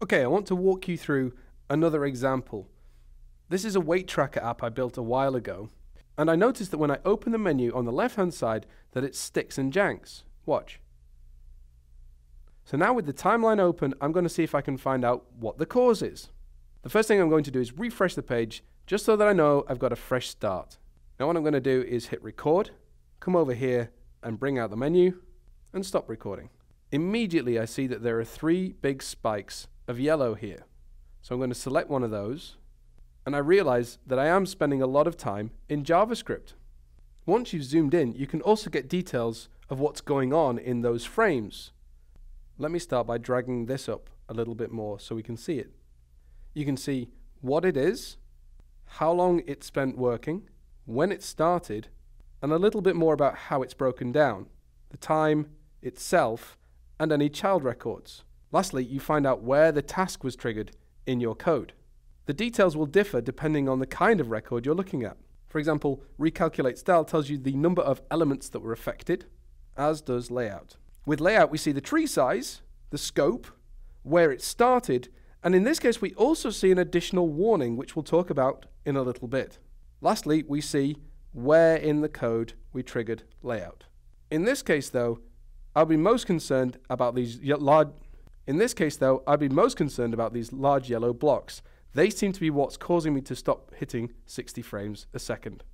Okay, I want to walk you through another example. This is a weight tracker app I built a while ago, and I noticed that when I open the menu on the left-hand side that it sticks and janks. Watch. So now with the timeline open, I'm going to see if I can find out what the cause is. The first thing I'm going to do is refresh the page just so that I know I've got a fresh start. Now what I'm going to do is hit record, come over here and bring out the menu and stop recording. Immediately I see that there are three big spikes of yellow here. So I'm going to select one of those, and I realize that I am spending a lot of time in JavaScript. Once you've zoomed in, you can also get details of what's going on in those frames. Let me start by dragging this up a little bit more so we can see it. You can see what it is, how long it spent working, when it started, and a little bit more about how it's broken down, the time itself, and any child records. Lastly, you find out where the task was triggered in your code. The details will differ depending on the kind of record you're looking at. For example, recalculate style tells you the number of elements that were affected, as does layout. With layout, we see the tree size, the scope, where it started, and in this case, we also see an additional warning, which we'll talk about in a little bit. Lastly, we see where in the code we triggered layout. In this case, though, I'll be most concerned about these large, in this case though, I'd be most concerned about these large yellow blocks. They seem to be what's causing me to stop hitting 60 frames a second.